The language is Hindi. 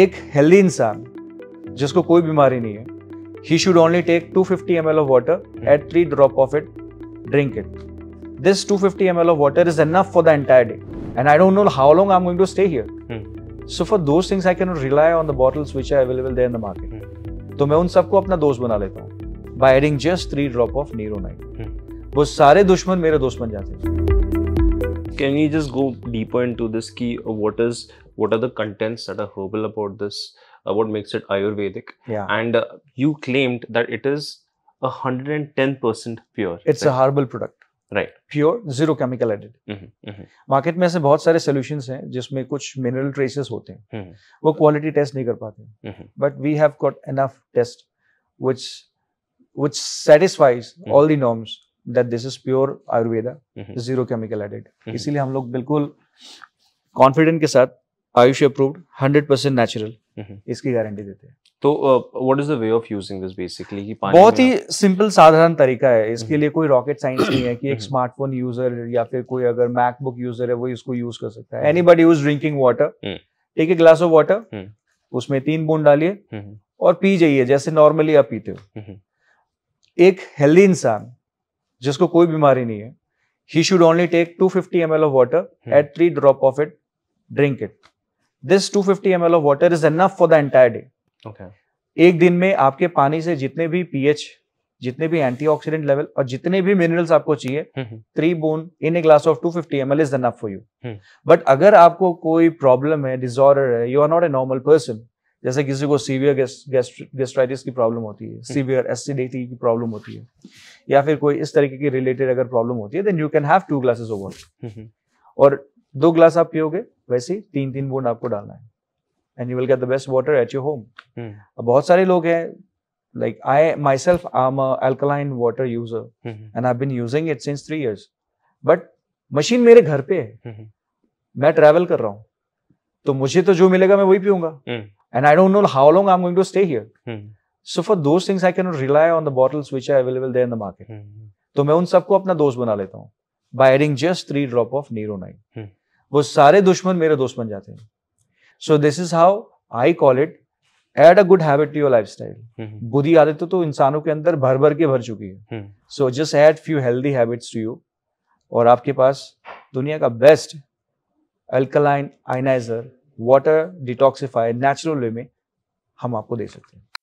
एक हेल्दी इंसान जिसको कोई बीमारी नहीं है he should only take 250 fifty M L of water at three drop of it drink it this 250 fifty M L of water is enough for the entire day and I don't know how long I am going to stay here so for those things I can rely on the bottles which are available there in the market तो मैं उन सबको अपना दोस्त बना लेता हूँ by adding just three drop of Niro night वो सारे दुश्मन मेरे दोस्त बन जाते हैं can we just go deeper into this key of what is what are the contents that are herbal about this uh, what makes it ayurvedic yeah. and uh, you claimed that it is 110% pure it's right? a herbal product right pure zero chemical added market में ऐसे बहुत सारे सोल्यूशन हैं जिसमें कुछ मिनरल ट्रेसेस होते हैं वो क्वालिटी टेस्ट नहीं कर पाते but we have got enough test which which satisfies mm-hmm. all the norms that this is pure ayurveda mm-hmm. zero chemical added mm-hmm. इसीलिए हम लोग बिल्कुल कॉन्फिडेंट के साथ Ayush approved hundred percent natural इसकी गारंटी देते हैं तो what is the way of using this basically बहुत ही सिंपल साधारण तरीका है इसके हम्म। लिए कोई रॉकेट साइंस नहीं है कि एक स्मार्टफोन हम्म। यूजर या फिर कोई अगर मैकबुक यूजर है वो इसको यूज कर सकता है एनीबडी यूज ड्रिंकिंग वाटर एक एक ग्लास ऑफ वाटर उसमें तीन बूंद डालिए हम्म। और पी जाइए जैसे नॉर्मली आप पीते हो एक हेल्दी इंसान जिसको कोई बीमारी नहीं है he should only take two fifty M L of water at three drop of it drink it this two fifty M L of water is enough for the entire day एक दिन में आपके पानी से जितने भी पीएच जितने भी एंटीऑक्सीडेंट लेवल और जितने भी मिनरल्स आपको चाहिए थ्री बोन in a glass of two fifty M L is enough for you but अगर आपको कोई प्रॉब्लम है डिजॉर्डर है you are not a normal person जैसे किसी को सीवियर गेस्ट्राइटिस की प्रॉब्लम होती है सीवियर हम्म। एसिडिटी की प्रॉब्लम होती है या फिर कोई इस तरीके की रिलेटेड अगर प्रॉब्लम होती है then you can have two glasses water और दो ग्लास आप पियोगे वैसे ही तीन तीन बूंद आपको डालना है and you will get the best water at your home बहुत सारे लोग हैं like I myself am alkaline water user and I been using it since three years but machine मेरे घर पे है हम्म। मैं ट्रेवल कर रहा हूँ तो मुझे तो जो मिलेगा मैं वही पीऊंगा and I don't know how long I am going to stay here so for those things I can not rely on the bottles which are available there in the market तो मैं उन सबको अपना दोस्त बना लेता हूँ by adding just three drop of Niro nine वो सारे दुश्मन मेरे दोस्त बन जाते हैं so this is how I call it add a good habit to your lifestyle बुरी आदतें तो इंसानों के अंदर भर भर के भर चुकी है so just add few healthy habits to you और आपके पास दुनिया का best alkaline ioniser water detoxifier natural way में हम आपको दे सकते हैं